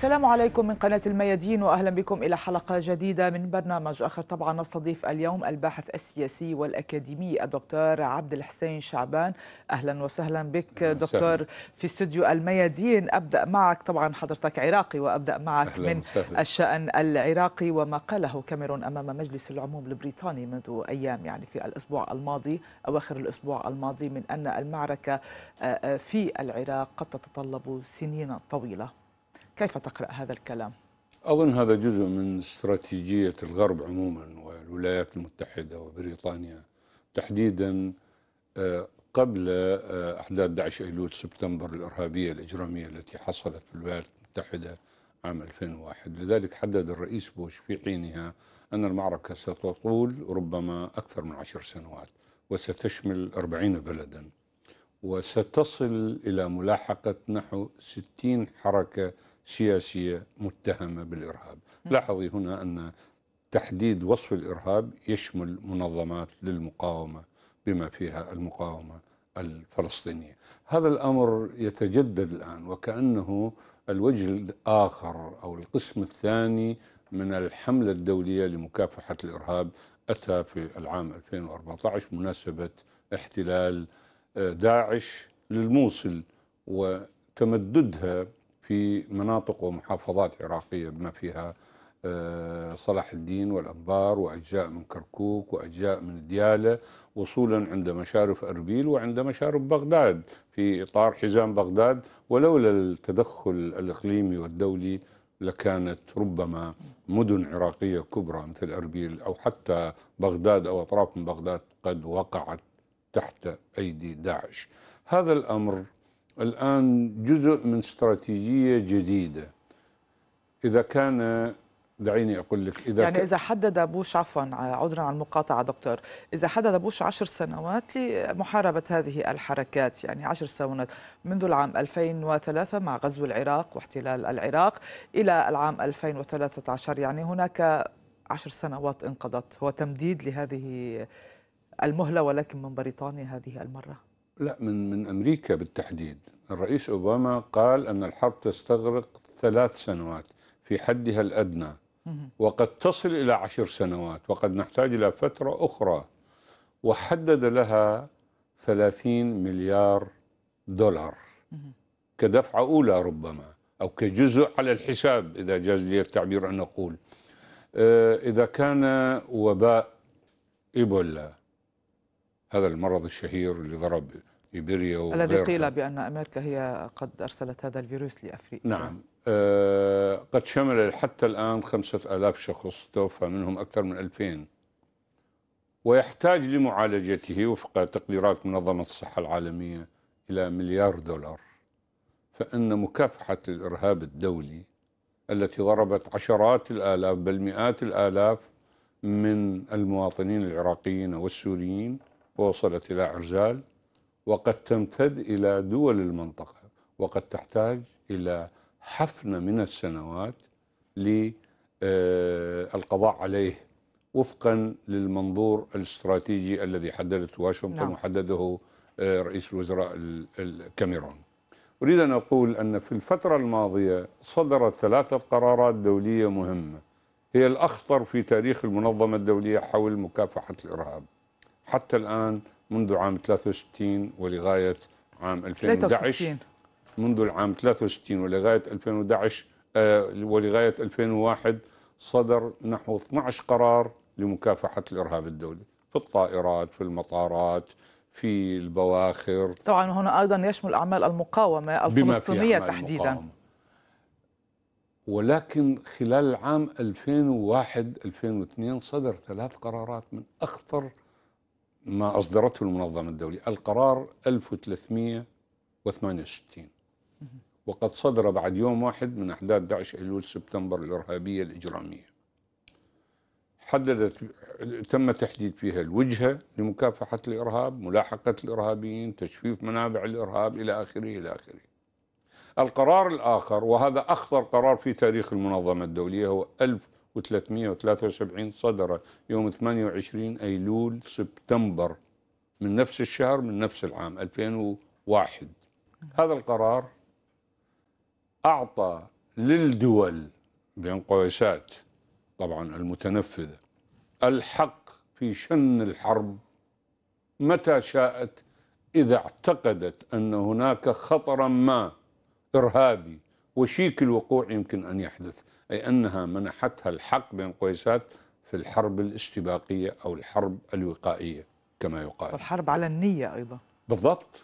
السلام عليكم من قناة الميادين وأهلا بكم إلى حلقة جديدة من برنامج آخر طبعا نستضيف اليوم الباحث السياسي والأكاديمي الدكتور عبد الحسين شعبان أهلا وسهلا بك أهلاً دكتور سهلاً. في استوديو الميادين أبدأ معك طبعا حضرتك عراقي وأبدأ معك من سهلاً. الشأن العراقي وما قاله كاميرون أمام مجلس العموم البريطاني منذ أيام يعني في الأسبوع الماضي أواخر الأسبوع الماضي من أن المعركة آه، آه، في العراق قد تتطلب سنين طويلة كيف تقرأ هذا الكلام؟ أظن هذا جزء من استراتيجية الغرب عموما والولايات المتحدة وبريطانيا تحديدا آه، قبل آه، أحداث 11 أيلول سبتمبر الإرهابية الإجرامية التي حصلت في الولايات المتحدة عام 2001 لذلك حدد الرئيس بوش في حينها أن المعركة ستطول ربما أكثر من عشر سنوات وستشمل أربعين بلدا وستصل إلى ملاحقة نحو ستين حركة سياسية متهمة بالإرهاب لاحظي هنا أن تحديد وصف الإرهاب يشمل منظمات للمقاومة بما فيها المقاومة الفلسطينية هذا الأمر يتجدد الآن وكأنه الوجه الآخر أو القسم الثاني من الحملة الدولية لمكافحة الإرهاب أتى في العام 2014 مناسبة احتلال آه، داعش للموصل وتمددها في مناطق ومحافظات عراقية بما فيها آه، صلاح الدين والأنبار وأجزاء من كركوك وأجزاء من ديالة وصولا عند مشارف أربيل وعند مشارف بغداد في إطار حزام بغداد ولولا التدخل الإقليمي والدولي لكانت ربما مدن عراقية كبرى مثل أربيل أو حتى بغداد أو أطراف من بغداد قد وقعت تحت أيدي داعش هذا الأمر الآن جزء من استراتيجية جديدة إذا كان دعيني اقول لك اذا يعني اذا حدد بوش عفوا عذرا عن المقاطعه دكتور اذا حدد بوش عشر سنوات لمحاربه هذه الحركات يعني عشر سنوات منذ العام 2003 مع غزو العراق واحتلال العراق الى العام 2013 يعني هناك عشر سنوات انقضت هو تمديد لهذه المهله ولكن من بريطانيا هذه المره لا من من امريكا بالتحديد الرئيس اوباما قال ان الحرب تستغرق ثلاث سنوات في حدها الادنى وقد تصل الى عشر سنوات وقد نحتاج الى فتره اخرى وحدد لها 30 مليار دولار كدفعه اولى ربما او كجزء على الحساب اذا جاز لي التعبير ان اقول آه، اذا كان وباء ايبولا هذا المرض الشهير اللي ضرب إيبيريا وغيرها الذي قيل بأن أمريكا هي قد أرسلت هذا الفيروس لأفريقيا نعم آه قد شمل حتى الآن خمسة ألاف شخص توفى منهم أكثر من ألفين ويحتاج لمعالجته وفق تقديرات منظمة الصحة العالمية إلى مليار دولار فإن مكافحة الإرهاب الدولي التي ضربت عشرات الآلاف بل مئات الآلاف من المواطنين العراقيين والسوريين ووصلت إلى عرزال وقد تمتد إلى دول المنطقة وقد تحتاج إلى حفنة من السنوات للقضاء آه، عليه وفقا للمنظور الاستراتيجي الذي حددته واشنطن نعم. وحدده آه، رئيس الوزراء الكاميرون أريد أن أقول أن في الفترة الماضية صدرت ثلاثة قرارات دولية مهمة هي الأخطر في تاريخ المنظمة الدولية حول مكافحة الإرهاب حتى الآن منذ عام 63 ولغاية عام 2011 63. منذ العام 63 ولغاية 2011 آه، ولغاية 2001 صدر نحو 12 قرار لمكافحة الإرهاب الدولي في الطائرات في المطارات في البواخر طبعا هنا أيضا يشمل أعمال المقاومة الفلسطينية تحديدا ولكن خلال العام 2001 2002 صدر ثلاث قرارات من اخطر ما أصدرته المنظمة الدولية القرار 1368 وقد صدر بعد يوم واحد من أحداث داعش أيلول سبتمبر الإرهابية الإجرامية حددت تم تحديد فيها الوجهة لمكافحة الإرهاب ملاحقة الإرهابيين تجفيف منابع الإرهاب إلى آخره إلى آخره القرار الآخر وهذا أخطر قرار في تاريخ المنظمة الدولية هو 1000 و373 صدر يوم 28 أيلول سبتمبر من نفس الشهر من نفس العام 2001 هذا القرار أعطى للدول بين قوسات طبعا المتنفذة الحق في شن الحرب متى شاءت إذا اعتقدت أن هناك خطرا ما إرهابي وشيك الوقوع يمكن أن يحدث أي أنها منحتها الحق بين قويسات في الحرب الاشتباكية أو الحرب الوقائية كما يقال الحرب على النية أيضا بالضبط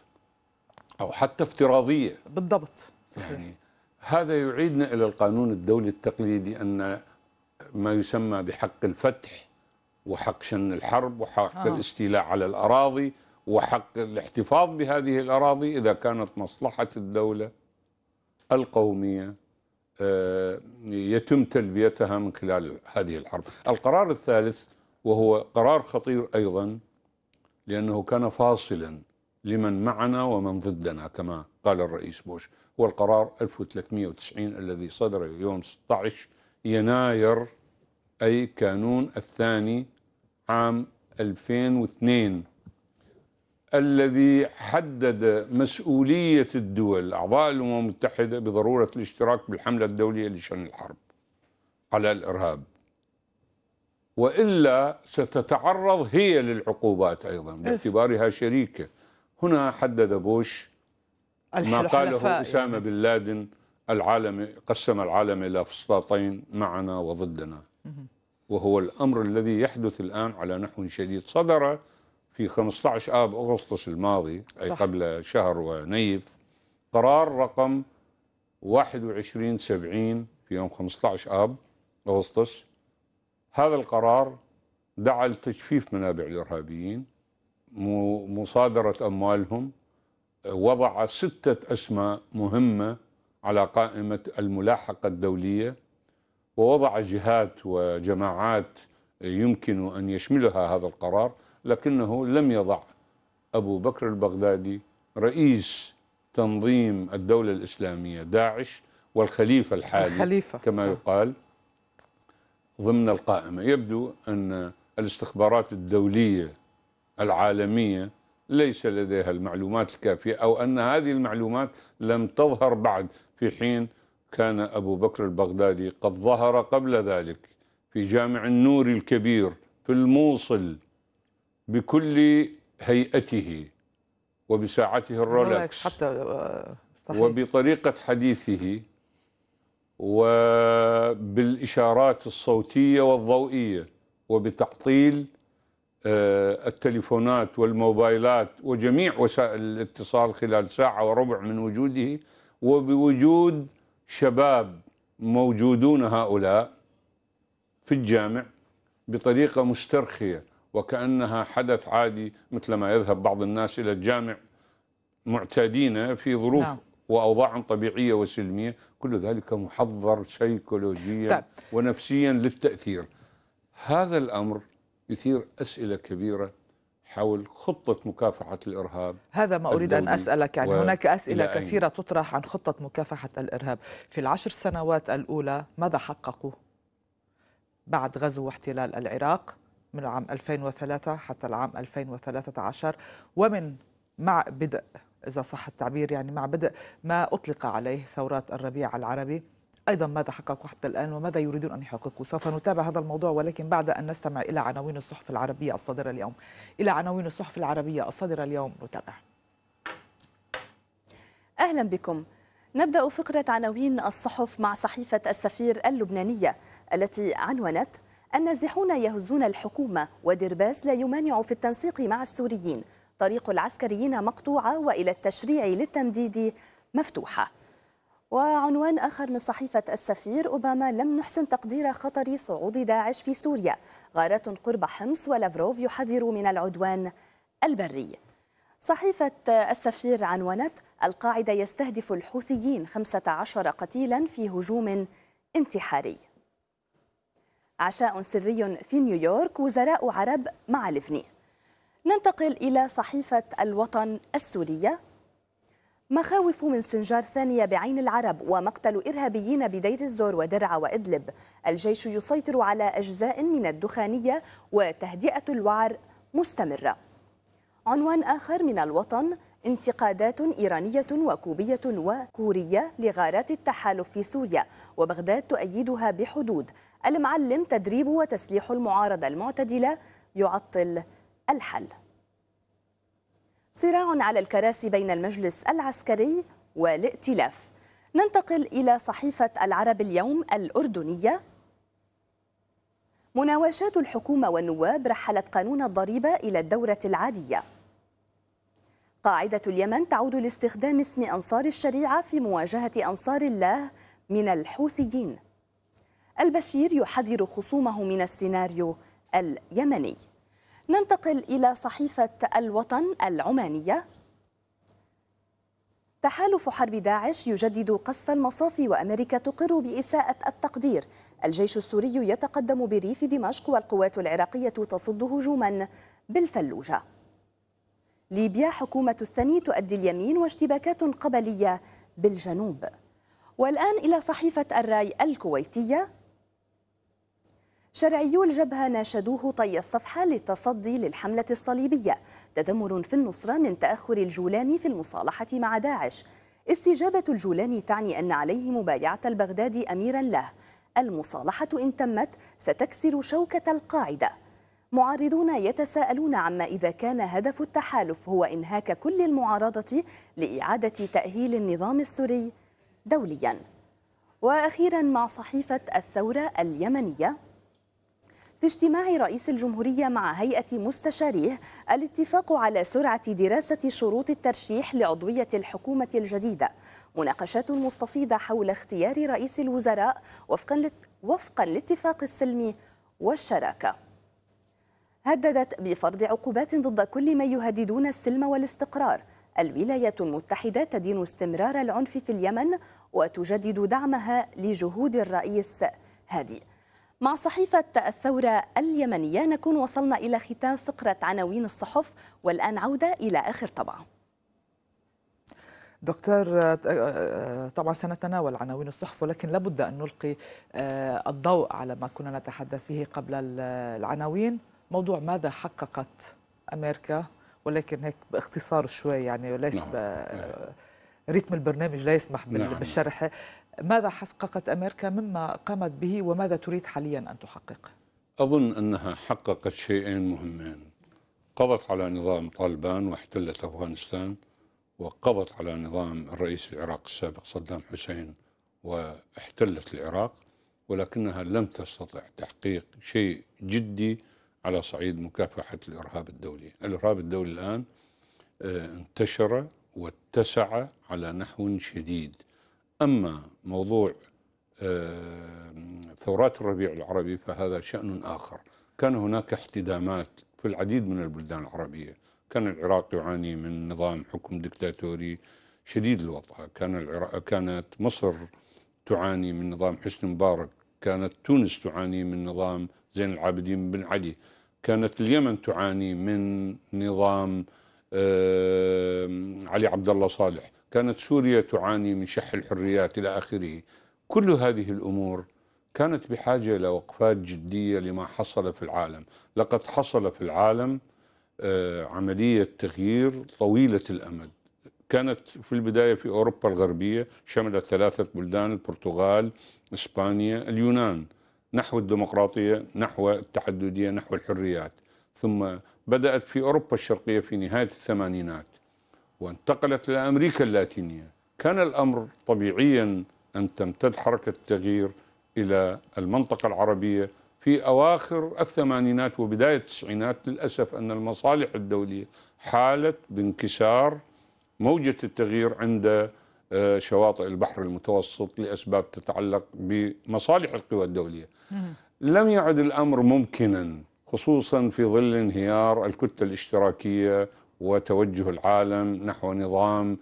أو حتى افتراضية بالضبط صحيح. يعني هذا يعيدنا إلى القانون الدولي التقليدي أن ما يسمى بحق الفتح وحق شن الحرب وحق آه. الاستيلاء على الأراضي وحق الاحتفاظ بهذه الأراضي إذا كانت مصلحة الدولة القومية آه، يتم تلبيتها من خلال هذه الحرب القرار الثالث وهو قرار خطير أيضا لأنه كان فاصلا لمن معنا ومن ضدنا كما قال الرئيس بوش هو القرار 1390 الذي صدر يوم 16 يناير أي كانون الثاني عام 2002 الذي حدد مسؤولية الدول أعضاء الأمم المتحدة بضرورة الاشتراك بالحملة الدولية لشن الحرب على الإرهاب وإلا ستتعرض هي للعقوبات أيضا باعتبارها شريكة هنا حدد بوش ما قاله يعني. أسامة يعني. بن لادن العالم قسم العالم إلى فسطاطين معنا وضدنا وهو الأمر الذي يحدث الآن على نحو شديد صدر في 15 آب أغسطس الماضي أي قبل شهر ونيف قرار رقم 2170 في يوم 15 آب أغسطس هذا القرار دعا لتجفيف منابع الإرهابيين مصادرة أموالهم وضع ستة أسماء مهمة على قائمة الملاحقة الدولية ووضع جهات وجماعات يمكن أن يشملها هذا القرار لكنه لم يضع أبو بكر البغدادي رئيس تنظيم الدولة الإسلامية داعش والخليفة الحالي الخليفة. كما يقال ضمن القائمة يبدو أن الاستخبارات الدولية العالمية ليس لديها المعلومات الكافية أو أن هذه المعلومات لم تظهر بعد في حين كان أبو بكر البغدادي قد ظهر قبل ذلك في جامع النور الكبير في الموصل بكل هيئته وبساعته الرولكس حتى آه، صحيح. وبطريقة حديثه وبالإشارات الصوتية والضوئية وبتعطيل آه، التليفونات والموبايلات وجميع وسائل الاتصال خلال ساعة وربع من وجوده وبوجود شباب موجودون هؤلاء في الجامع بطريقة مسترخية وكأنها حدث عادي مثل ما يذهب بعض الناس إلى الجامع معتادين في ظروف نعم. واوضاع طبيعيه وسلميه، كل ذلك محضر سيكولوجيا طيب. ونفسيا للتاثير. هذا الامر يثير اسئله كبيره حول خطة مكافحة الإرهاب هذا ما أريد أن أسألك يعني و... هناك أسئلة كثيرة تطرح عن خطة مكافحة الإرهاب في العشر سنوات الأولى ماذا حققوا بعد غزو واحتلال العراق من العام 2003 حتى العام 2013 ومن مع بدء إذا صح التعبير يعني مع بدء ما أطلق عليه ثورات الربيع العربي أيضا ماذا حققوا حتى الآن وماذا يريدون أن يحققوا سوف نتابع هذا الموضوع ولكن بعد أن نستمع إلى عناوين الصحف العربية الصادرة اليوم إلى عناوين الصحف العربية الصادرة اليوم نتابع أهلا بكم نبدأ فقرة عناوين الصحف مع صحيفة السفير اللبنانية التي عنونت النازحون يهزون الحكومة ودرباس لا يمانع في التنسيق مع السوريين طريق العسكريين مقطوعة وإلى التشريع للتمديد مفتوحة وعنوان آخر من صحيفة السفير أوباما لم نحسن تقدير خطر صعود داعش في سوريا غارات قرب حمص ولافروف يحذر من العدوان البري صحيفة السفير عنونت القاعدة يستهدف الحوثيين 15 قتيلا في هجوم انتحاري عشاء سري في نيويورك وزراء عرب مع لفني ننتقل إلى صحيفة الوطن السورية مخاوف من سنجار ثانية بعين العرب ومقتل إرهابيين بدير الزور ودرعا وإدلب الجيش يسيطر على أجزاء من الدخانية وتهدئة الوعر مستمرة عنوان آخر من الوطن انتقادات إيرانية وكوبية وكورية لغارات التحالف في سوريا وبغداد تؤيدها بحدود المعلم تدريب وتسليح المعارضة المعتدلة يعطل الحل صراع على الكراسي بين المجلس العسكري والائتلاف ننتقل إلى صحيفة العرب اليوم الأردنية مناوشات الحكومة والنواب رحلت قانون الضريبة إلى الدورة العادية قاعدة اليمن تعود لاستخدام اسم أنصار الشريعة في مواجهة أنصار الله من الحوثيين البشير يحذر خصومه من السيناريو اليمني ننتقل إلى صحيفة الوطن العمانية تحالف حرب داعش يجدد قصف المصافي وامريكا تقر باساءه التقدير الجيش السوري يتقدم بريف دمشق والقوات العراقيه تصد هجوما بالفلوجه ليبيا حكومة الثاني تؤدي اليمين واشتباكات قبلية بالجنوب والآن إلى صحيفة الراي الكويتية شرعيو الجبهة ناشدوه طي الصفحة للتصدي للحملة الصليبية تذمر في النصرة من تأخر الجولاني في المصالحة مع داعش استجابة الجولاني تعني أن عليه مبايعة البغدادي أميرا له المصالحة إن تمت ستكسر شوكة القاعدة معارضون يتساءلون عما إذا كان هدف التحالف هو إنهاك كل المعارضة لإعادة تأهيل النظام السوري دوليا وأخيرا مع صحيفة الثورة اليمنية في اجتماع رئيس الجمهورية مع هيئة مستشاريه الاتفاق على سرعة دراسة شروط الترشيح لعضوية الحكومة الجديدة مناقشات مستفيضة حول اختيار رئيس الوزراء وفقا, وفقا لاتفاق السلم والشراكة هددت بفرض عقوبات ضد كل من يهددون السلم والاستقرار الولايات المتحدة تدين استمرار العنف في اليمن وتجدد دعمها لجهود الرئيس هادي مع صحيفة الثورة اليمنية نكون وصلنا إلى ختام فقرة عناوين الصحف والآن عودة إلى آخر طبعة دكتور طبعا سنتناول عناوين الصحف ولكن لابد أن نلقي الضوء على ما كنا نتحدث فيه قبل العناوين موضوع ماذا حققت أمريكا ولكن هيك باختصار شوي يعني وليس نعم. أيوة. ريتم البرنامج لا يسمح نعم. بالشرح ماذا حققت أمريكا مما قامت به وماذا تريد حاليا أن تحقق أظن أنها حققت شيئين مهمين قضت على نظام طالبان واحتلت أفغانستان وقضت على نظام الرئيس العراق السابق صدام حسين واحتلت العراق ولكنها لم تستطع تحقيق شيء جدي على صعيد مكافحة الإرهاب الدولي الإرهاب الدولي الآن آه، انتشر واتسع على نحو شديد أما موضوع آه، ثورات الربيع العربي فهذا شأن آخر كان هناك احتدامات في العديد من البلدان العربية كان العراق يعاني من نظام حكم دكتاتوري شديد الوضع كان العراق كانت مصر تعاني من نظام حسن مبارك كانت تونس تعاني من نظام زين العابدين بن علي كانت اليمن تعاني من نظام علي عبد الله صالح كانت سوريا تعاني من شح الحريات إلى آخره كل هذه الأمور كانت بحاجة إلى وقفات جدية لما حصل في العالم لقد حصل في العالم آه، عملية تغيير طويلة الأمد كانت في البداية في أوروبا الغربية شملت ثلاثة بلدان البرتغال إسبانيا اليونان نحو الديمقراطية نحو التحددية نحو الحريات ثم بدأت في أوروبا الشرقية في نهاية الثمانينات وانتقلت إلى أمريكا اللاتينية كان الأمر طبيعيا أن تمتد حركة التغيير إلى المنطقة العربية في أواخر الثمانينات وبداية التسعينات للأسف أن المصالح الدولية حالت بانكسار موجة التغيير عند آه، شواطئ البحر المتوسط لأسباب تتعلق بمصالح القوى الدولية لم يعد الأمر ممكنا خصوصا في ظل انهيار الكتلة الاشتراكية وتوجه العالم نحو نظام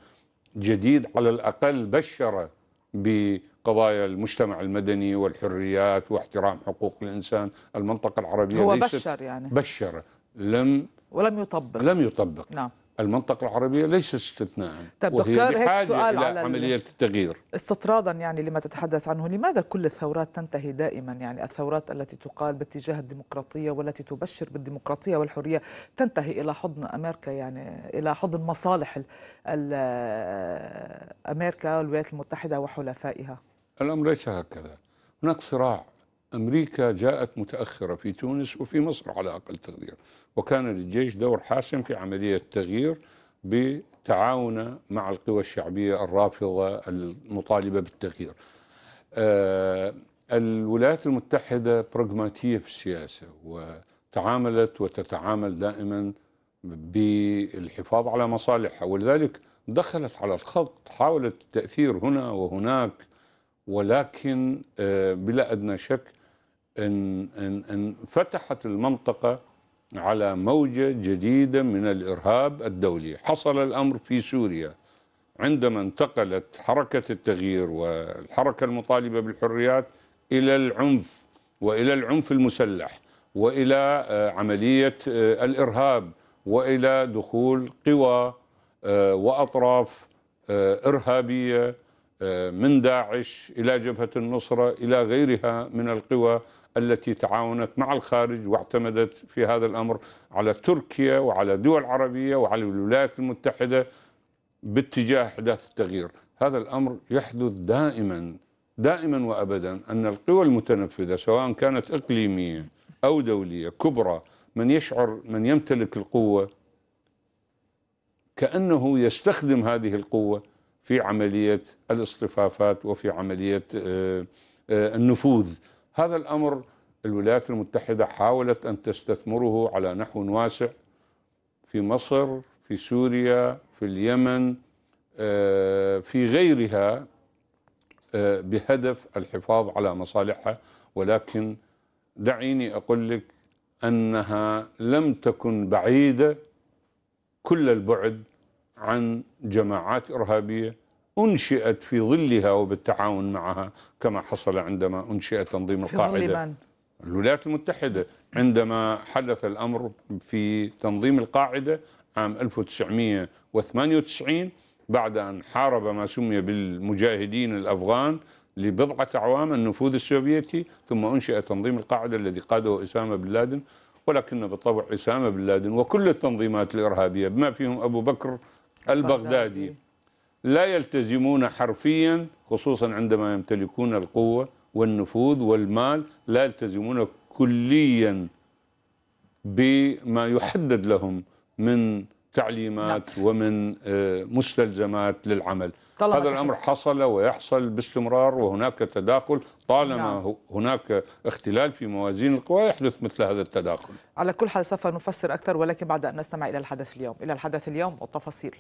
جديد على الأقل بشر بقضايا المجتمع المدني والحريات واحترام حقوق الإنسان المنطقة العربية هو بشر يعني بشر لم ولم يطبق لم يطبق نعم المنطقة العربية ليس استثناء طيب دكتور هيك سؤال على عملية التغيير استطرادا يعني لما تتحدث عنه لماذا كل الثورات تنتهي دائما يعني الثورات التي تقال باتجاه الديمقراطية والتي تبشر بالديمقراطية والحرية تنتهي إلى حضن أمريكا يعني إلى حضن مصالح أمريكا والولايات المتحدة وحلفائها الأمر ليس هكذا هناك صراع أمريكا جاءت متأخرة في تونس وفي مصر على أقل تقدير وكان للجيش دور حاسم في عملية التغيير بتعاونه مع القوى الشعبية الرافضة المطالبة بالتغيير آه، الولايات المتحدة براغماتية في السياسة وتعاملت وتتعامل دائما بالحفاظ على مصالحها ولذلك دخلت على الخط حاولت التأثير هنا وهناك ولكن آه، بلا أدنى شك أن, أن, أن فتحت المنطقة على موجة جديدة من الإرهاب الدولي حصل الأمر في سوريا عندما انتقلت حركة التغيير والحركة المطالبة بالحريات إلى العنف وإلى العنف المسلح وإلى آه، عملية آه، الإرهاب وإلى دخول قوى آه، وأطراف إرهابية من داعش إلى جبهة النصرة إلى غيرها من القوى التي تعاونت مع الخارج واعتمدت في هذا الأمر على تركيا وعلى دول عربية وعلى الولايات المتحدة باتجاه احداث التغيير هذا الامر يحدث دائما دائما وابدا ان القوى المتنفذه سواء كانت اقليميه او دوليه كبرى من يشعر من يمتلك القوه كانه يستخدم هذه القوه في عمليه الاصطفافات وفي عمليه آه، آه، النفوذ هذا الأمر الولايات المتحدة حاولت أن تستثمره على نحو واسع في مصر في سوريا في اليمن آه، في غيرها آه، بهدف الحفاظ على مصالحها ولكن دعيني أقول لك أنها لم تكن بعيدة كل البعد عن جماعات إرهابية أنشئت في ظلها وبالتعاون معها كما حصل عندما أنشئ تنظيم القاعدة الولايات المتحدة عندما حدث الأمر في تنظيم القاعدة عام 1998 بعد أن حارب ما سمي بالمجاهدين الأفغان لبضعة أعوام النفوذ السوفيتي ثم أنشئ تنظيم القاعدة الذي قاده أسامة بن لادن ولكن بالطبع أسامة بن لادن وكل التنظيمات الإرهابية بما فيهم أبو بكر البغدادي لا يلتزمون حرفيا خصوصا عندما يمتلكون القوة والنفوذ والمال لا يلتزمون كليا بما يحدد لهم من تعليمات نعم. ومن آه، مستلزمات للعمل هذا الأمر حصل ويحصل باستمرار وهناك تداخل طالما نعم. هناك اختلال في موازين القوى يحدث مثل هذا التداخل على كل حال سوف نفسر أكثر ولكن بعد أن نستمع إلى الحدث اليوم إلى الحدث اليوم والتفاصيل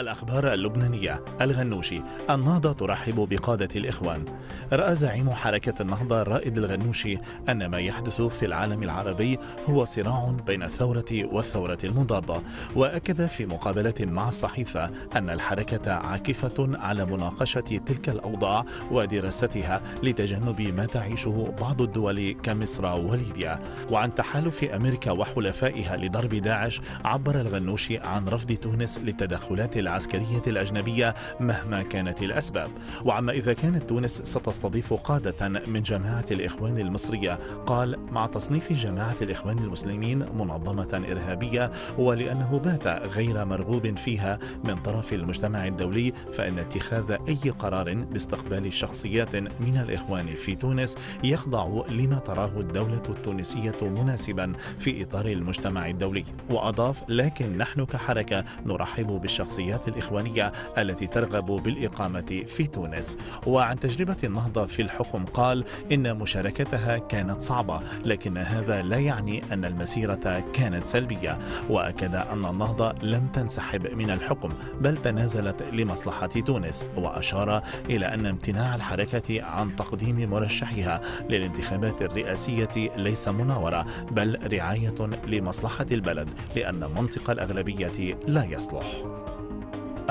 الأخبار اللبنانية الغنوشي النهضة ترحب بقادة الإخوان رأى زعيم حركة النهضة الرائد الغنوشي أن ما يحدث في العالم العربي هو صراع بين الثورة والثورة المضادة وأكد في مقابلة مع الصحيفة أن الحركة عاكفة على مناقشة تلك الأوضاع ودراستها لتجنب ما تعيشه بعض الدول كمصر وليبيا وعن تحالف أمريكا وحلفائها لضرب داعش عبر الغنوشي عن رفض تونس للتدخلات العسكرية الأجنبية مهما كانت الأسباب وعما إذا كانت تونس ستستضيف قادة من جماعة الإخوان المصرية قال مع تصنيف جماعة الإخوان المسلمين منظمة إرهابية ولأنه بات غير مرغوب فيها من طرف المجتمع الدولي فإن اتخاذ أي قرار باستقبال شخصيات من الإخوان في تونس يخضع لما تراه الدولة التونسية مناسبا في إطار المجتمع الدولي وأضاف لكن نحن كحركة نرحب بالشخصيات الجماعات الإخوانية التي ترغب بالإقامة في تونس وعن تجربة النهضة في الحكم قال إن مشاركتها كانت صعبة لكن هذا لا يعني أن المسيرة كانت سلبية وأكد أن النهضة لم تنسحب من الحكم بل تنازلت لمصلحة تونس وأشار إلى أن امتناع الحركة عن تقديم مرشحها للانتخابات الرئاسية ليس مناورة بل رعاية لمصلحة البلد لأن منطق الأغلبية لا يصلح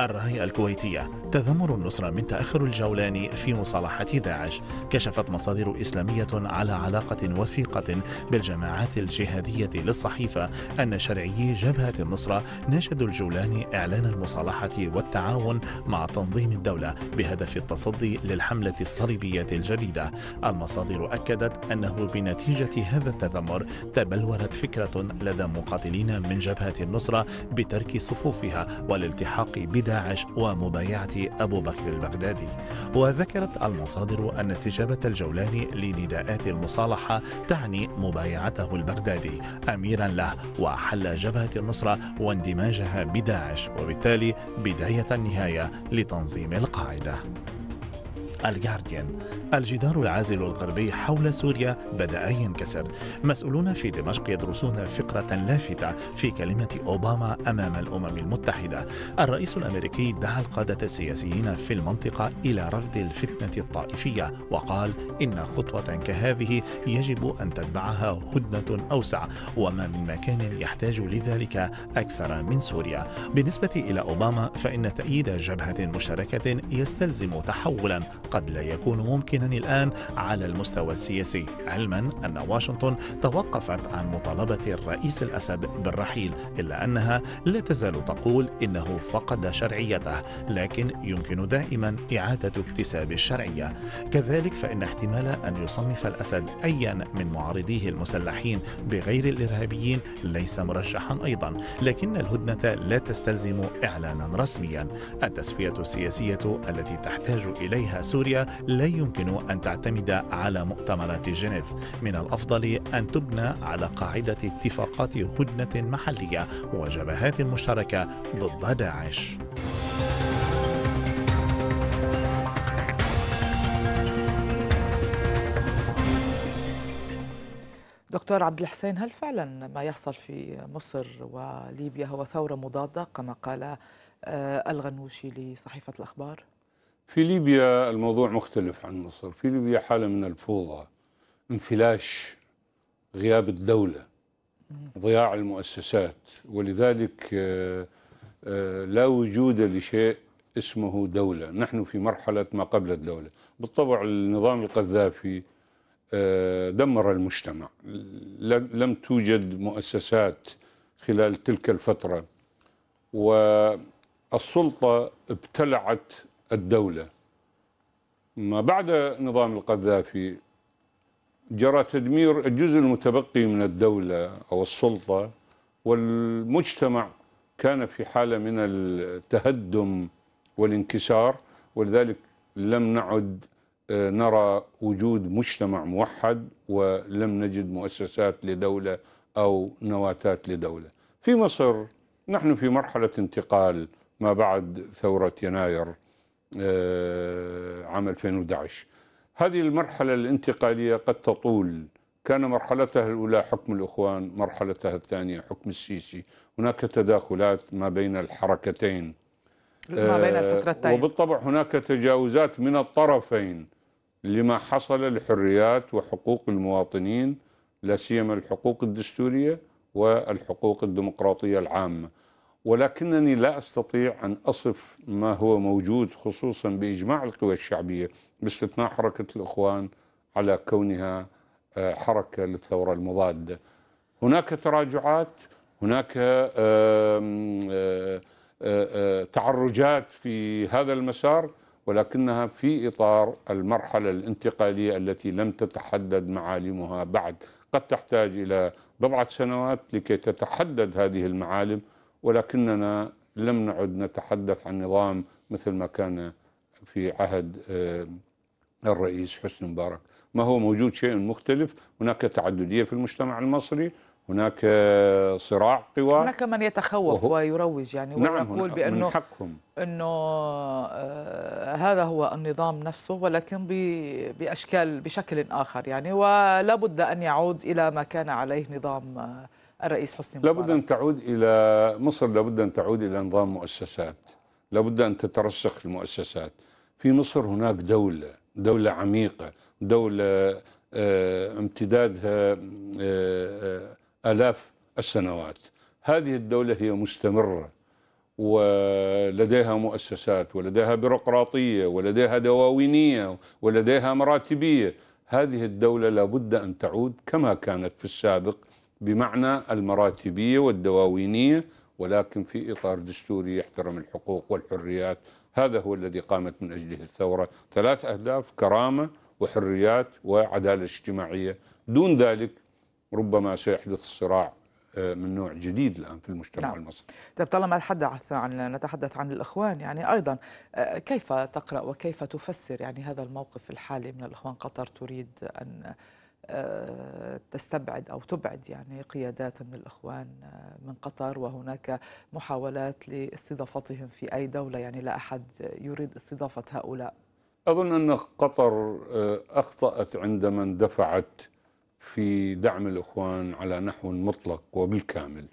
الرهي الكويتية تذمر النصرة من تأخر الجولاني في مصالحة داعش كشفت مصادر إسلامية على علاقة وثيقة بالجماعات الجهادية للصحيفة أن شرعيي جبهة النصرة ناشدوا الجولاني إعلان المصالحة والتعاون مع تنظيم الدولة بهدف التصدي للحملة الصليبية الجديدة المصادر أكدت أنه بنتيجة هذا التذمر تبلورت فكرة لدى مقاتلين من جبهة النصرة بترك صفوفها والالتحاق بداعش ومبايعة أبو بكر البغدادي وذكرت المصادر أن استجابة الجولاني لنداءات المصالحة تعني مبايعته البغدادي أميرا له وحل جبهة النصرة واندماجها بداعش وبالتالي بداية النهاية لتنظيم القاعدة الجارديان الجدار العازل الغربي حول سوريا بدأ ينكسر مسؤولون في دمشق يدرسون فقره لافتة في كلمة أوباما أمام الأمم المتحدة الرئيس الأمريكي دعا القادة السياسيين في المنطقة إلى رفض الفتنة الطائفية وقال إن خطوة كهذه يجب أن تتبعها هدنة أوسع وما من مكان يحتاج لذلك أكثر من سوريا بالنسبة إلى أوباما فإن تأييد جبهة مشتركة يستلزم تحولا قد لا يكون ممكنا الآن على المستوى السياسي علما أن واشنطن توقفت عن مطالبة الرئيس الأسد بالرحيل إلا أنها لا تزال تقول إنه فقد شرعيته لكن يمكن دائما إعادة اكتساب الشرعية كذلك فإن احتمال أن يصنف الأسد أيا من معارضيه المسلحين بغير الإرهابيين ليس مرشحا أيضا لكن الهدنة لا تستلزم إعلانا رسميا التسوية السياسية التي تحتاج إليها سوريا سوريا لا يمكن أن تعتمد على مؤتمرات جنيف من الأفضل أن تبنى على قاعدة اتفاقات هدنة محلية وجبهات مشتركة ضد داعش دكتور عبد الحسين هل فعلا ما يحصل في مصر وليبيا هو ثورة مضادة كما قال آه، الغنوشي لصحيفة الأخبار؟ في ليبيا الموضوع مختلف عن مصر في ليبيا حالة من الفوضى انفلاش غياب الدولة ضياع المؤسسات ولذلك آه، آه، لا وجود لشيء اسمه دولة نحن في مرحلة ما قبل الدولة بالطبع النظام القذافي آه، دمر المجتمع لم توجد مؤسسات خلال تلك الفترة والسلطة ابتلعت الدولة ما بعد نظام القذافي جرى تدمير الجزء المتبقي من الدولة أو السلطة والمجتمع كان في حالة من التهدم والانكسار ولذلك لم نعد آه، نرى وجود مجتمع موحد ولم نجد مؤسسات لدولة أو نواتات لدولة في مصر نحن في مرحلة انتقال ما بعد ثورة يناير آه، عام 2011 هذه المرحلة الانتقالية قد تطول كان مرحلتها الأولى حكم الإخوان مرحلتها الثانية حكم السيسي هناك تداخلات ما بين الحركتين ما بين آه، الفترتين وبالطبع هناك تجاوزات من الطرفين لما حصل لحريات وحقوق المواطنين لا سيما الحقوق الدستورية والحقوق الديمقراطية العامة ولكنني لا استطيع ان اصف ما هو موجود خصوصا باجماع القوى الشعبيه باستثناء حركه الاخوان على كونها آه، حركه للثوره المضاده. هناك تراجعات، هناك آه، آه، تعرجات في هذا المسار ولكنها في اطار المرحله الانتقاليه التي لم تتحدد معالمها بعد، قد تحتاج الى بضعه سنوات لكي تتحدد هذه المعالم ولكننا لم نعد نتحدث عن نظام مثل ما كان في عهد آه، الرئيس حسني مبارك ما هو موجود شيء مختلف هناك تعددية في المجتمع المصري هناك آه، صراع قوى هناك من يتخوف وهو ويروج يعني نعم ويقول بأنه من حقهم. أنه آه، هذا هو النظام نفسه ولكن بأشكال بشكل آخر يعني ولا بد أن يعود إلى ما كان عليه نظام الرئيس حسني مبارك لابد أن تعود إلى مصر لابد أن تعود إلى نظام مؤسسات لابد أن تترسخ المؤسسات في مصر هناك دولة دولة عميقة دولة آه، امتدادها آه، آه، آلاف السنوات هذه الدولة هي مستمرة ولديها مؤسسات ولديها بيروقراطية ولديها دواوينية ولديها مراتبية هذه الدولة لابد أن تعود كما كانت في السابق بمعنى المراتبية والدواوينية ولكن في إطار دستوري يحترم الحقوق والحريات هذا هو الذي قامت من أجله الثورة ثلاث أهداف كرامة وحريات وعدالة اجتماعية دون ذلك ربما سيحدث الصراع آه، من نوع جديد الان في المجتمع نعم. المصري. طيب طالما تحدث عن نتحدث عن الاخوان يعني ايضا آه، كيف تقرا وكيف تفسر يعني هذا الموقف الحالي من الاخوان قطر تريد ان آه، تستبعد أو تبعد يعني قيادات من الإخوان آه، من قطر وهناك محاولات لاستضافتهم في أي دولة يعني لا أحد يريد استضافة هؤلاء أظن أن قطر آه، أخطأت عندما اندفعت في دعم الإخوان على نحو مطلق وبالكامل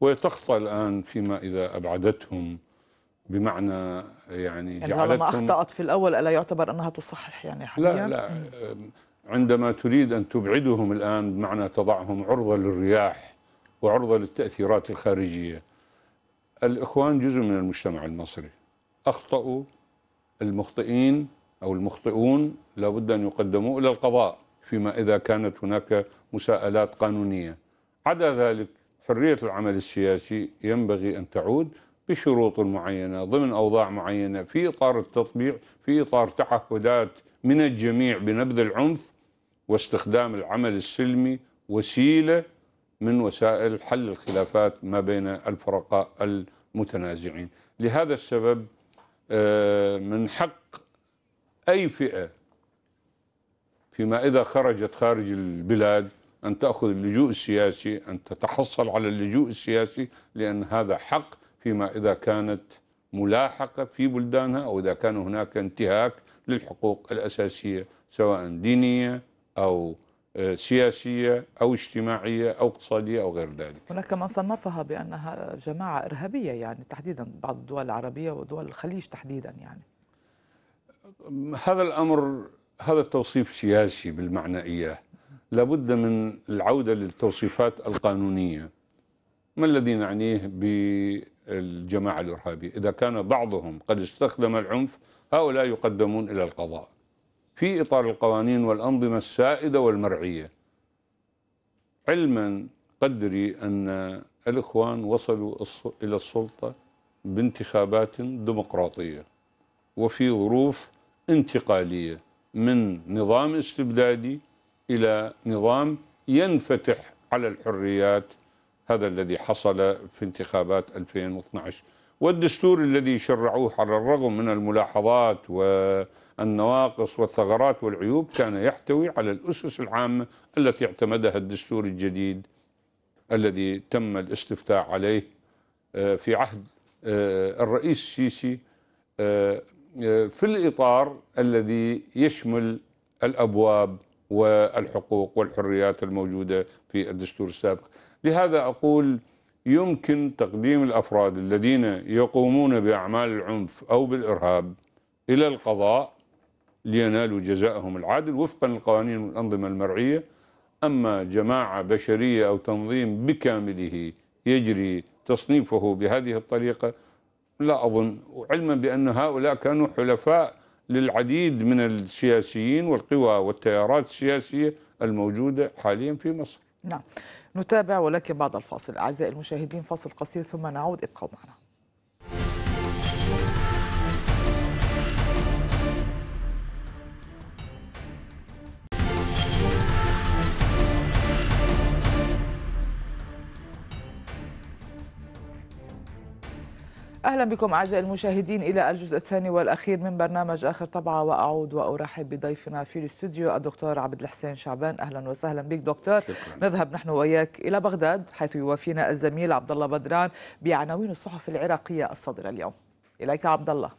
ويتخطى الآن فيما إذا أبعدتهم بمعنى يعني, يعني جعلتهم ما أخطأت في الأول ألا يعتبر أنها تصحح يعني حاليا؟ لا لا عندما تريد أن تبعدهم الآن بمعنى تضعهم عرضة للرياح وعرضة للتأثيرات الخارجية الإخوان جزء من المجتمع المصري أخطأوا المخطئين أو المخطئون لابد أن يقدموا إلى القضاء فيما إذا كانت هناك مساءلات قانونية عدا ذلك حرية العمل السياسي ينبغي أن تعود بشروط معينة ضمن أوضاع معينة في إطار التطبيع في إطار تعهدات من الجميع بنبذ العنف واستخدام العمل السلمي وسيله من وسائل حل الخلافات ما بين الفرقاء المتنازعين لهذا السبب آه، من حق أي فئة فيما إذا خرجت خارج البلاد أن تأخذ اللجوء السياسي أن تتحصل على اللجوء السياسي لأن هذا حق فيما إذا كانت ملاحقة في بلدانها أو إذا كان هناك انتهاك للحقوق الأساسية سواء دينية أو آه، سياسية أو اجتماعية أو اقتصادية أو غير ذلك هناك من صنفها بأنها جماعة إرهابية يعني تحديدا بعض الدول العربية ودول الخليج تحديدا يعني هذا الأمر هذا التوصيف سياسي بالمعنى إياه لابد من العودة للتوصيفات القانونية ما الذي نعنيه بالجماعة الإرهابية إذا كان بعضهم قد استخدم العنف هؤلاء يقدمون إلى القضاء في إطار القوانين والأنظمة السائدة والمرعية علما قدري أن الإخوان وصلوا إلى السلطة بانتخابات ديمقراطية وفي ظروف انتقالية من نظام استبدادي إلى نظام ينفتح على الحريات هذا الذي حصل في انتخابات 2012 والدستور الذي شرعوه على الرغم من الملاحظات والنواقص والثغرات والعيوب كان يحتوي على الأسس العامة التي اعتمدها الدستور الجديد الذي تم الاستفتاء عليه آه، في عهد آه، الرئيس السيسي آه، في الإطار الذي يشمل الأبواب والحقوق والحريات الموجودة في الدستور السابق لهذا أقول يمكن تقديم الأفراد الذين يقومون بأعمال العنف أو بالإرهاب إلى القضاء لينالوا جزاءهم العادل وفقا للقوانين والأنظمة المرعية أما جماعة بشرية أو تنظيم بكامله يجري تصنيفه بهذه الطريقة لا أظن علما بأن هؤلاء كانوا حلفاء للعديد من السياسيين والقوى والتيارات السياسية الموجودة حاليا في مصر نعم نتابع ولكن بعد الفاصل أعزائي المشاهدين فاصل قصير ثم نعود ابقوا معنا أهلا بكم أعزائي المشاهدين إلى الجزء الثاني والأخير من برنامج آخر طبعة وأعود وأرحب بضيفنا في الاستوديو الدكتور عبد الحسين شعبان أهلا وسهلا بك دكتور شكرا. نذهب نحن وإياك إلى بغداد حيث يوافينا الزميل عبد الله بدران بعناوين الصحف العراقية الصادرة اليوم إليك عبد الله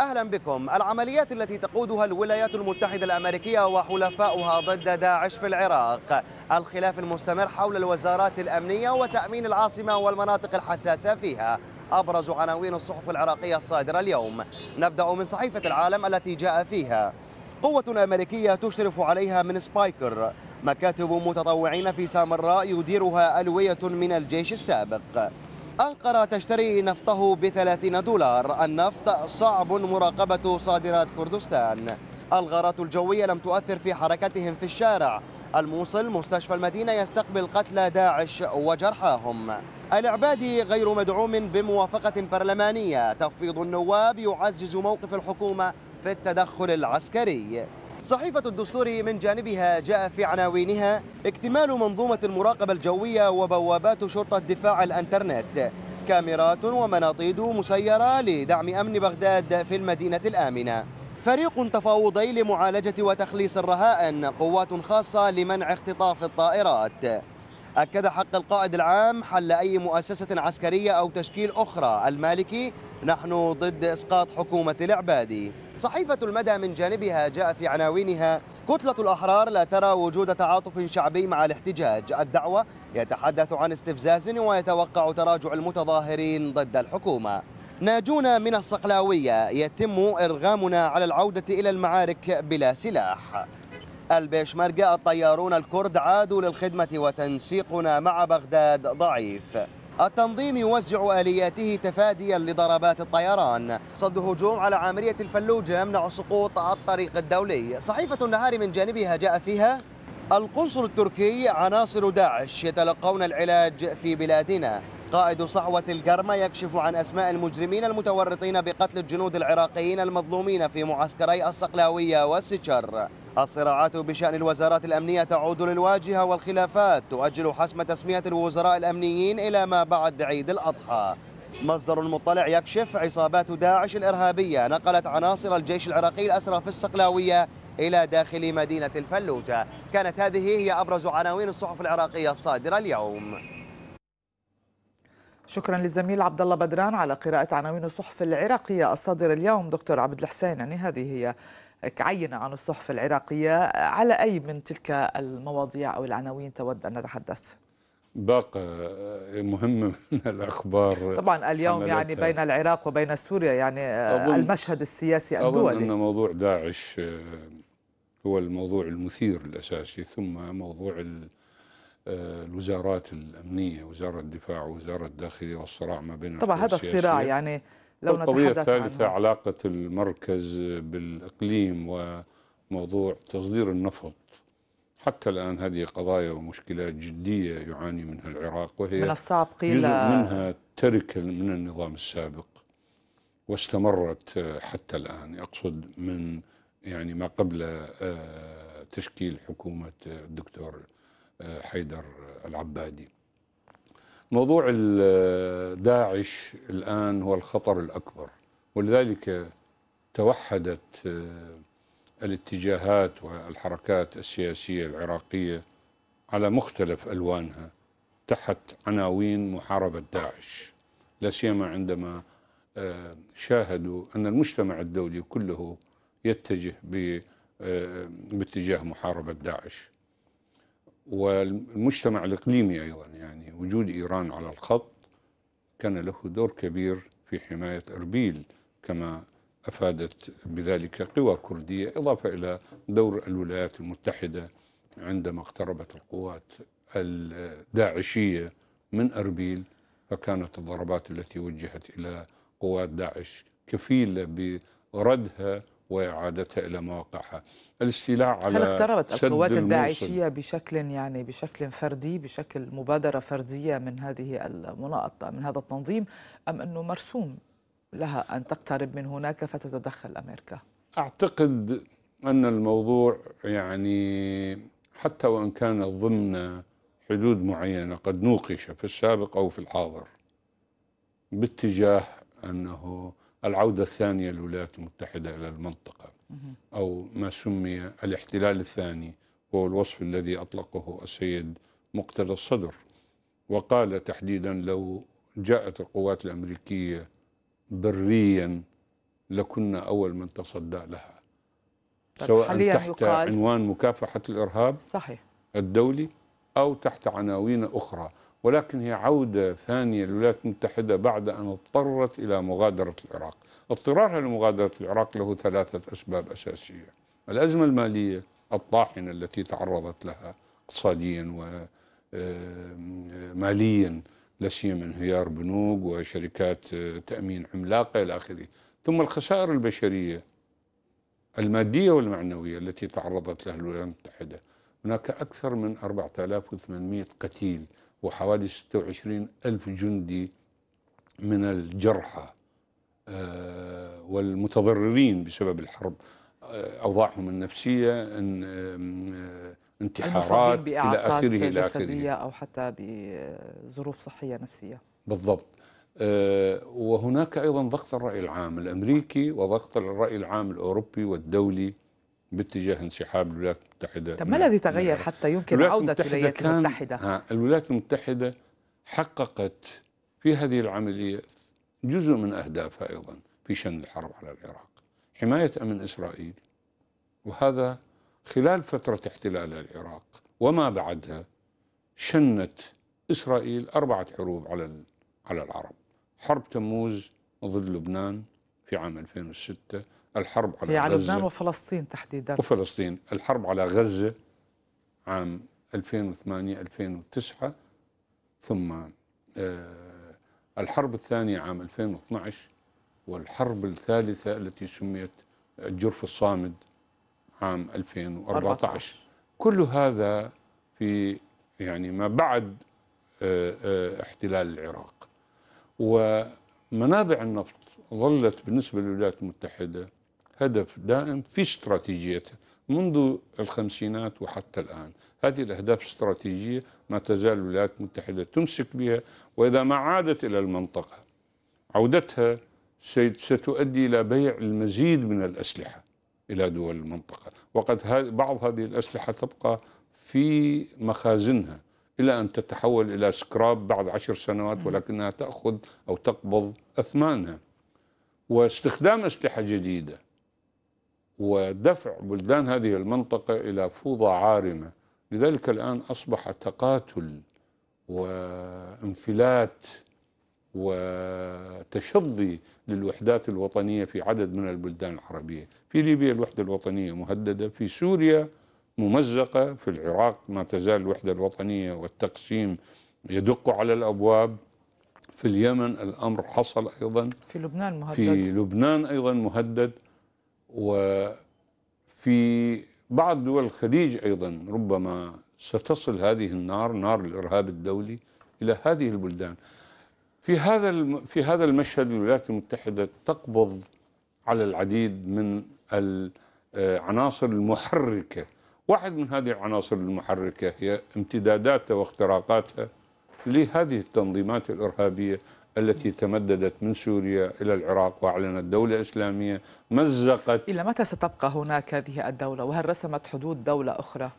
اهلا بكم العمليات التي تقودها الولايات المتحده الامريكيه وحلفاؤها ضد داعش في العراق الخلاف المستمر حول الوزارات الامنيه وتامين العاصمه والمناطق الحساسه فيها أبرز عناوين الصحف العراقية الصادرة اليوم نبدأ من صحيفة العالم التي جاء فيها قوة أمريكية تشرف عليها من سبايكر مكاتب متطوعين في سامراء يديرها ألوية من الجيش السابق أنقرة تشتري نفطه بثلاثين دولار النفط صعب مراقبة صادرات كردستان الغارات الجوية لم تؤثر في حركتهم في الشارع الموصل مستشفى المدينة يستقبل قتلى داعش وجرحاهم الإعبادي غير مدعوم بموافقة برلمانية تفويض النواب يعزز موقف الحكومة في التدخل العسكري صحيفة الدستور من جانبها جاء في عناوينها اكتمال منظومة المراقبة الجوية وبوابات شرطة دفاع الأنترنت كاميرات ومناطيد مسيرة لدعم أمن بغداد في المدينة الآمنة فريق تفاوضي لمعالجة وتخليص الرهائن قوات خاصة لمنع اختطاف الطائرات أكد حق القائد العام حل أي مؤسسة عسكرية أو تشكيل أخرى المالكي نحن ضد إسقاط حكومة العبادي صحيفة المدى من جانبها جاء في عناوينها كتلة الأحرار لا ترى وجود تعاطف شعبي مع الاحتجاج الدعوة يتحدث عن استفزاز ويتوقع تراجع المتظاهرين ضد الحكومة ناجونا من الصقلاوية يتم إرغامنا على العودة إلى المعارك بلا سلاح البيشمركة الطيارون الكرد عادوا للخدمة وتنسيقنا مع بغداد ضعيف التنظيم يوزع آلياته تفاديا لضربات الطيران صد هجوم على عامرية الفلوجة يمنع سقوط الطريق الدولي صحيفة النهار من جانبها جاء فيها القنصل التركي عناصر داعش يتلقون العلاج في بلادنا قائد صحوة الجرمة يكشف عن أسماء المجرمين المتورطين بقتل الجنود العراقيين المظلومين في معسكري الصقلاوية والسجر الصراعات بشأن الوزارات الأمنية تعود للواجهة والخلافات تؤجل حسم تسمية الوزراء الأمنيين إلى ما بعد عيد الأضحى مصدر مطلع يكشف عصابات داعش الإرهابية نقلت عناصر الجيش العراقي الأسرى في الصقلاوية إلى داخل مدينة الفلوجة كانت هذه هي أبرز عناوين الصحف العراقية الصادرة اليوم شكرا للزميل عبد الله بدران على قراءة عناوين الصحف العراقية الصادرة اليوم دكتور عبد الحسين يعني هذه هي عينة عن الصحف العراقية على أي من تلك المواضيع أو العناوين تود أن نتحدث؟ باقة آه، مهمة من الأخبار طبعا اليوم يعني بين العراق وبين سوريا يعني آه، أظن المشهد السياسي الدولي أظن أن موضوع داعش آه، هو الموضوع المثير الأساسي ثم موضوع ال آه، الوزارات الأمنية وزارة الدفاع وزارة الداخلية والصراع ما بين طبعا هذا الصراع يعني لو القضية الثالثة عنه. علاقة المركز بالإقليم وموضوع تصدير النفط حتى الآن هذه قضايا ومشكلات جدية يعاني منها العراق وهي من الصعب قيل جزء منها ترك من النظام السابق واستمرت حتى الآن أقصد من يعني ما قبل آه، تشكيل حكومة الدكتور حيدر العبادي موضوع داعش الآن هو الخطر الأكبر ولذلك توحدت آه، الاتجاهات والحركات السياسية العراقية على مختلف ألوانها تحت عناوين محاربة داعش لا سيما عندما آه، شاهدوا أن المجتمع الدولي كله يتجه آه، باتجاه محاربة داعش والمجتمع الإقليمي أيضا يعني وجود إيران على الخط كان له دور كبير في حماية أربيل كما أفادت بذلك قوى كردية إضافة إلى دور الولايات المتحدة عندما اقتربت القوات الداعشية من أربيل فكانت الضربات التي وجهت إلى قوات داعش كفيلة بردها واعادتها الى مواقعها. الاستيلاء على هل اقتربت القوات الداعشيه بشكل يعني بشكل فردي بشكل مبادره فرديه من هذه المناطه من هذا التنظيم ام انه مرسوم لها ان تقترب من هناك فتتدخل امريكا؟ اعتقد ان الموضوع يعني حتى وان كان ضمن حدود معينه قد نوقش في السابق او في الحاضر باتجاه انه العودة الثانية للولايات المتحدة إلى المنطقة أو ما سمي الاحتلال الثاني هو الوصف الذي أطلقه السيد مقتدى الصدر وقال تحديدا لو جاءت القوات الأمريكية بريا لكنا أول من تصدى لها طيب سواء تحت يقال عنوان مكافحة الإرهاب صحيح الدولي أو تحت عناوين أخرى ولكن هي عودة ثانية للولايات المتحدة بعد أن اضطرت إلى مغادرة العراق اضطرارها لمغادرة العراق له ثلاثة أسباب أساسية الأزمة المالية الطاحنة التي تعرضت لها اقتصاديا وماليا لا سيما انهيار بنوك وشركات آه، تأمين عملاقة إلى آخره ثم الخسائر البشرية المادية والمعنوية التي تعرضت لها الولايات المتحدة هناك أكثر من 4800 قتيل وحوالي 26 ألف جندي من الجرحى آه، والمتضررين بسبب الحرب آه، أوضاعهم النفسية آه، انتحارات إلى آخره إلى آخره أو حتى بظروف صحية نفسية بالضبط وهناك أيضا ضغط الرأي العام الأمريكي وضغط الرأي العام الأوروبي والدولي باتجاه انسحاب الولايات المتحدة طب ما الذي تغير حتى يمكن عودة الولايات المتحدة؟ الولايات المتحدة حققت في هذه العملية جزء من أهدافها أيضا في شن الحرب على العراق حماية أمن إسرائيل وهذا خلال فترة احتلال العراق وما بعدها شنت إسرائيل أربعة حروب على على العرب حرب تموز ضد لبنان في عام 2006 الحرب على هي على لبنان وفلسطين تحديدا وفلسطين الحرب على غزة عام 2008 2009 ثم آه، الحرب الثانية عام 2012 والحرب الثالثة التي سميت الجرف الصامد عام 2014 14. كل هذا في يعني ما بعد آه، آه، احتلال العراق ومنابع النفط ظلت بالنسبة للولايات المتحدة هدف دائم في استراتيجيته منذ الخمسينات وحتى الآن هذه الأهداف استراتيجية ما تزال الولايات المتحدة تمسك بها وإذا ما عادت إلى المنطقة عودتها ستؤدي إلى بيع المزيد من الأسلحة إلى دول المنطقة وقد بعض هذه الأسلحة تبقى في مخازنها إلى أن تتحول إلى سكراب بعد عشر سنوات ولكنها تأخذ أو تقبض أثمانها واستخدام أسلحة جديدة ودفع بلدان هذه المنطقة إلى فوضى عارمة لذلك الآن أصبح تقاتل وانفلات وتشظي للوحدات الوطنية في عدد من البلدان العربية في ليبيا الوحدة الوطنية مهددة في سوريا ممزقة في العراق ما تزال الوحدة الوطنية والتقسيم يدق على الأبواب في اليمن الأمر حصل أيضا في لبنان مهدد في لبنان أيضا مهدد وفي بعض دول الخليج أيضا ربما ستصل هذه النار نار الإرهاب الدولي إلى هذه البلدان في هذا في هذا المشهد الولايات المتحدة تقبض على العديد من العناصر آه، المحركة واحد من هذه العناصر المحركة هي امتداداتها واختراقاتها لهذه التنظيمات الإرهابية التي تمددت من سوريا إلى العراق وأعلنت دولة إسلامية مزقت إلى متى ستبقى هناك هذه الدولة وهل رسمت حدود دولة أخرى؟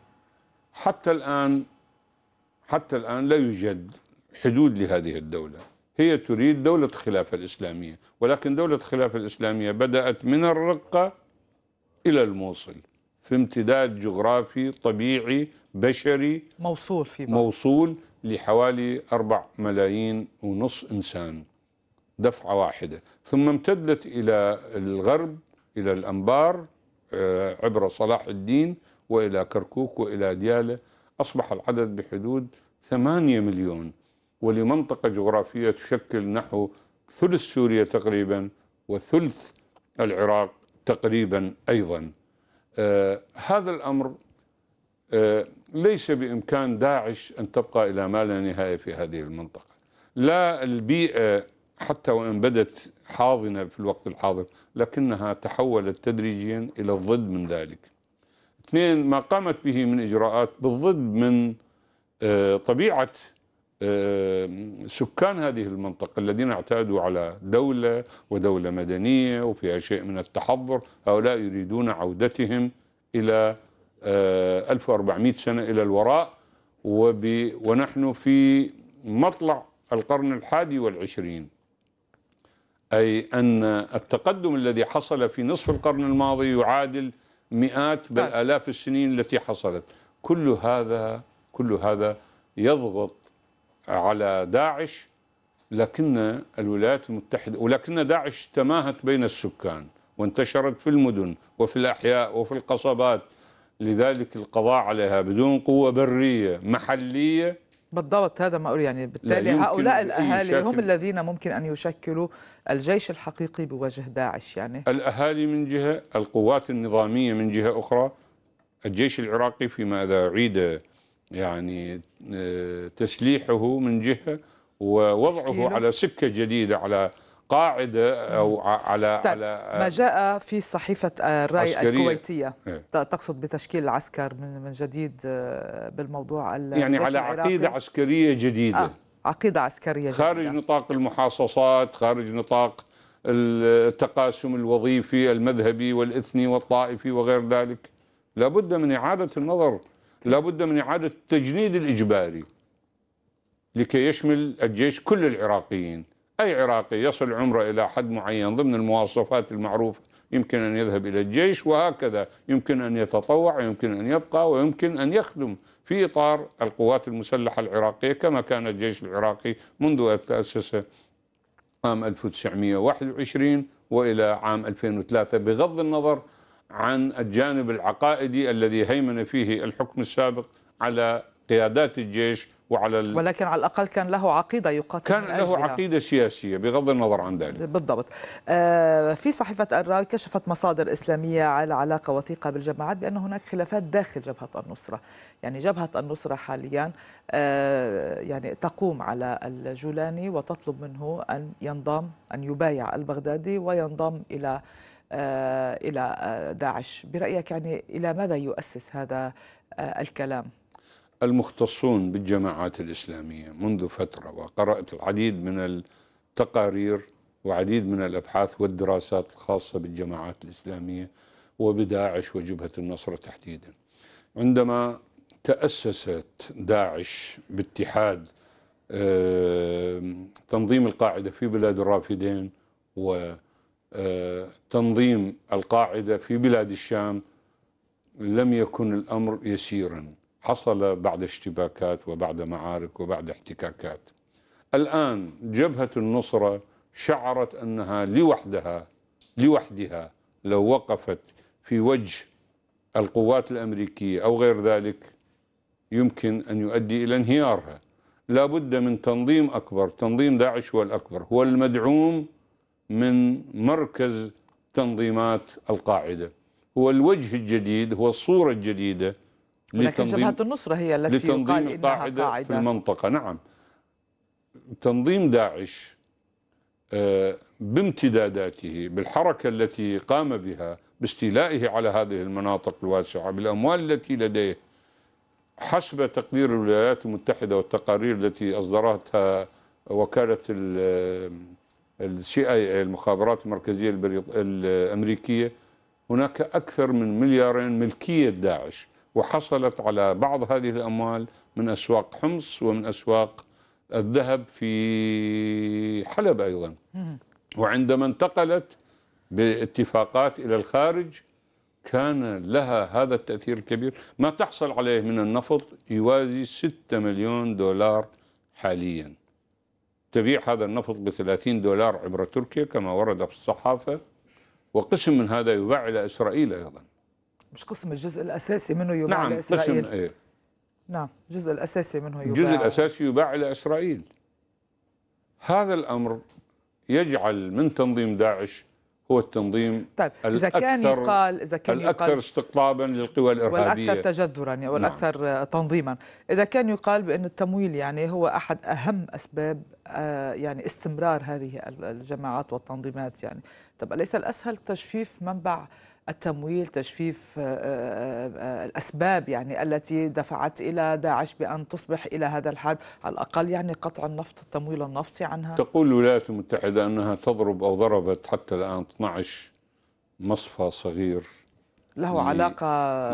حتى الآن حتى الآن لا يوجد حدود لهذه الدولة هي تريد دولة الخلافة الإسلامية ولكن دولة الخلافة الإسلامية بدأت من الرقة إلى الموصل في امتداد جغرافي طبيعي بشري موصول في بعض. موصول لحوالي أربع ملايين ونص إنسان دفعة واحدة ثم امتدت إلى الغرب إلى الأنبار آه، عبر صلاح الدين وإلى كركوك وإلى ديالة أصبح العدد بحدود ثمانية مليون ولمنطقة جغرافية تشكل نحو ثلث سوريا تقريبا وثلث العراق تقريبا أيضا آه، هذا الأمر آه، ليس بإمكان داعش أن تبقى إلى ما لا نهاية في هذه المنطقة لا البيئة حتى وإن بدت حاضنة في الوقت الحاضر لكنها تحولت تدريجيا إلى الضد من ذلك اثنين ما قامت به من إجراءات بالضد من آه، طبيعة آه، سكان هذه المنطقة الذين اعتادوا على دولة ودولة مدنية وفيها شيء من التحضر هؤلاء يريدون عودتهم إلى 1400 آه، سنة إلى الوراء ونحن في مطلع القرن الحادي والعشرين أي أن التقدم الذي حصل في نصف القرن الماضي يعادل مئات بل نعم. آلاف السنين التي حصلت كل هذا كل هذا يضغط على داعش لكن الولايات المتحدة ولكن داعش تماهت بين السكان وانتشرت في المدن وفي الأحياء وفي القصبات لذلك القضاء عليها بدون قوة برية محلية بالضبط هذا ما أريد يعني بالتالي هؤلاء الأهالي هم الذين ممكن أن يشكلوا الجيش الحقيقي بوجه داعش يعني الأهالي من جهة القوات النظامية من جهة أخرى الجيش العراقي فيما إذا أعيد يعني آه، تسليحه من جهة ووضعه على سكة جديدة على قاعده او على طيب على آه، ما جاء في صحيفه الراي عسكرية. الكويتيه إيه؟ تقصد بتشكيل العسكر من جديد آه، بالموضوع يعني على عقيده عسكريه جديده آه. عقيده عسكريه جديدة. خارج نطاق المحاصصات خارج نطاق التقاسم الوظيفي المذهبي والاثني والطائفي وغير ذلك لابد من اعاده النظر لابد من اعاده التجنيد الاجباري لكي يشمل الجيش كل العراقيين أي عراقي يصل عمره إلى حد معين ضمن المواصفات المعروفة يمكن أن يذهب إلى الجيش وهكذا يمكن أن يتطوع ويمكن أن يبقى ويمكن أن يخدم في إطار القوات المسلحة العراقية كما كان الجيش العراقي منذ أن تأسس عام 1921 وإلى عام 2003 بغض النظر عن الجانب العقائدي الذي هيمن فيه الحكم السابق على قيادات الجيش وعلى ال... ولكن على الاقل كان له عقيده يقاتل كان له عقيده سياسيه بغض النظر عن ذلك بالضبط آه في صحيفه الراي كشفت مصادر اسلاميه على علاقه وثيقه بالجماعات بان هناك خلافات داخل جبهه النصره يعني جبهه النصره حاليا آه يعني تقوم على الجولاني وتطلب منه ان ينضم ان يبايع البغدادي وينضم الى آه الى آه، داعش برايك يعني الى ماذا يؤسس هذا آه، الكلام المختصون بالجماعات الإسلامية منذ فترة وقرأت العديد من التقارير وعديد من الأبحاث والدراسات الخاصة بالجماعات الإسلامية وبداعش وجبهة النصر تحديدا عندما تأسست داعش باتحاد آه، تنظيم القاعدة في بلاد الرافدين وتنظيم آه، القاعدة في بلاد الشام لم يكن الأمر يسيرا حصل بعد اشتباكات وبعد معارك وبعد احتكاكات الآن جبهة النصرة شعرت أنها لوحدها لوحدها لو وقفت في وجه القوات الأمريكية أو غير ذلك يمكن أن يؤدي إلى انهيارها لا بد من تنظيم أكبر تنظيم داعش هو الأكبر هو المدعوم من مركز تنظيمات القاعدة هو الوجه الجديد هو الصورة الجديدة لكن جبهة النصرة هي التي يقال إنها قاعدة, قاعدة في المنطقة نعم تنظيم داعش آه، بامتداداته بالحركة التي قام بها باستيلائه على هذه المناطق الواسعة بالأموال التي لديه حسب تقدير الولايات المتحدة والتقارير التي أصدرتها وكالة السي اي آه، المخابرات المركزية الأمريكية هناك أكثر من مليارين ملكية داعش وحصلت على بعض هذه الأموال من أسواق حمص ومن أسواق الذهب في حلب أيضا وعندما انتقلت باتفاقات إلى الخارج كان لها هذا التأثير الكبير ما تحصل عليه من النفط يوازي 6 مليون دولار حاليا تبيع هذا النفط ب 30 دولار عبر تركيا كما ورد في الصحافة وقسم من هذا يباع إلى إسرائيل أيضا مش قسم الجزء الأساسي منه يباع نعم لإسرائيل قسم إيه؟ نعم الجزء الأساسي منه يباع الجزء الأساسي يباع لإسرائيل هذا الأمر يجعل من تنظيم داعش هو التنظيم طيب اذا كان يقال اذا كان الاكثر يقال استقطابا للقوى الارهابيه والاكثر تجذرا يعني، نعم. والاكثر نعم. تنظيما اذا كان يقال بان التمويل يعني هو احد اهم اسباب آه، يعني استمرار هذه الجماعات والتنظيمات يعني طب اليس الاسهل تجفيف منبع التمويل تجفيف آه، آه، آه، الأسباب يعني التي دفعت إلى داعش بأن تصبح إلى هذا الحد على الأقل يعني قطع النفط التمويل النفطي عنها تقول الولايات المتحدة أنها تضرب أو ضربت حتى الآن 12 مصفى صغير له علاقة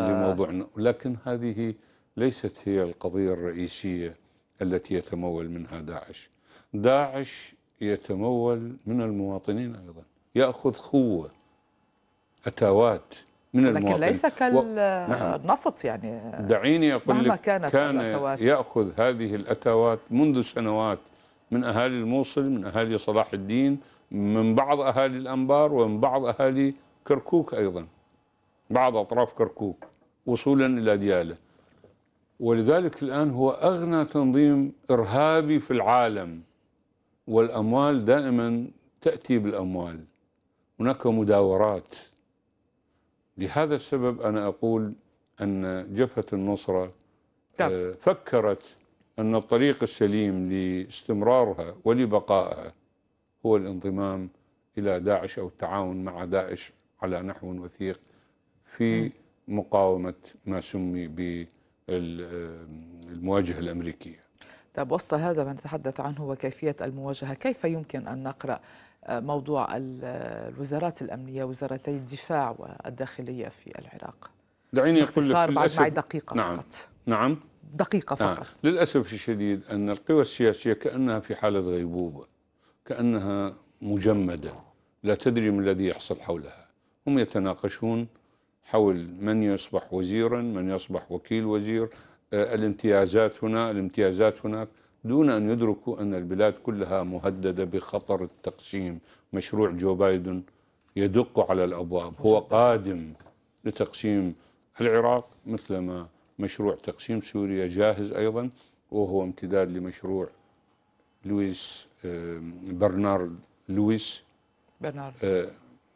لموضوعنا لكن هذه ليست هي القضية الرئيسية التي يتمول منها داعش داعش يتمول من المواطنين أيضا يأخذ خوة أتاوات من لكن المواطن لكن ليس كالنفط و... نعم. يعني دعيني أقول لك كانت كان الأتوات. يأخذ هذه الأتاوات منذ سنوات من أهالي الموصل من أهالي صلاح الدين من بعض أهالي الأنبار ومن بعض أهالي كركوك أيضا بعض أطراف كركوك وصولا إلى ديالة ولذلك الآن هو أغنى تنظيم إرهابي في العالم والأموال دائما تأتي بالأموال هناك مداورات لهذا السبب أنا أقول أن جبهة النصرة طب. نعم. آه، فكرت أن الطريق السليم لاستمرارها ولبقائها هو الانضمام إلى داعش أو التعاون مع داعش على نحو وثيق في مقاومة ما سمي بالمواجهة آه، الأمريكية طب وسط هذا ما نتحدث عنه وكيفية المواجهة كيف يمكن أن نقرأ موضوع الوزارات الأمنية وزارتي الدفاع والداخلية في العراق دعيني أقول لك بعد معي دقيقة نعم. فقط نعم دقيقة نعم. فقط نعم. للأسف الشديد أن القوى السياسية كأنها في حالة غيبوبة كأنها مجمدة لا تدري ما الذي يحصل حولها هم يتناقشون حول من يصبح وزيرا من يصبح وكيل وزير آه، الامتيازات هنا الامتيازات هناك دون أن يدركوا أن البلاد كلها مهددة بخطر التقسيم مشروع جو بايدن يدق على الأبواب هو قادم لتقسيم العراق مثلما مشروع تقسيم سوريا جاهز أيضا وهو امتداد لمشروع لويس برنارد لويس برنارد آه،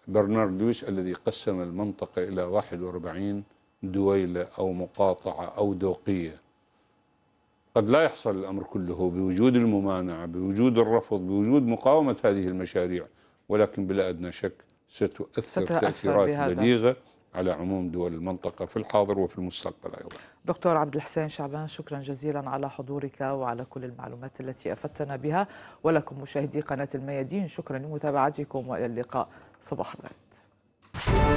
برنارد لويس الذي قسم المنطقة إلى 41 دويلة أو مقاطعة أو دوقية قد لا يحصل الأمر كله بوجود الممانعة بوجود الرفض بوجود مقاومة هذه المشاريع ولكن بلا أدنى شك ستؤثر, ستؤثر تأثيرات بليغة على عموم دول المنطقة في الحاضر وفي المستقبل أيضا دكتور عبد الحسين شعبان شكرا جزيلا على حضورك وعلى كل المعلومات التي أفدتنا بها ولكم مشاهدي قناة الميادين شكرا لمتابعتكم وإلى اللقاء صباح الخير.